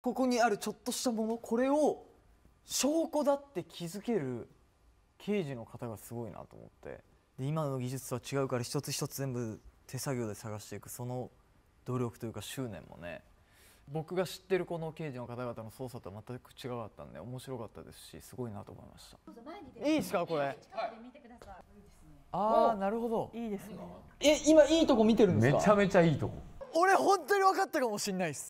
ここにあるちょっとしたものこれを証拠だって気づける刑事の方がすごいなと思ってで今の技術は違うから一つ一つ全部手作業で探していくその努力というか執念もね僕が知ってるこの刑事の方々の捜査とは全く違かったんで面白かったですしすごいなと思いましたいいですかこれ、はい、ああなるほどいいですねえ今いいとこ見てるんですかめちゃめちゃいいとこ俺本当に分かったかもしれないです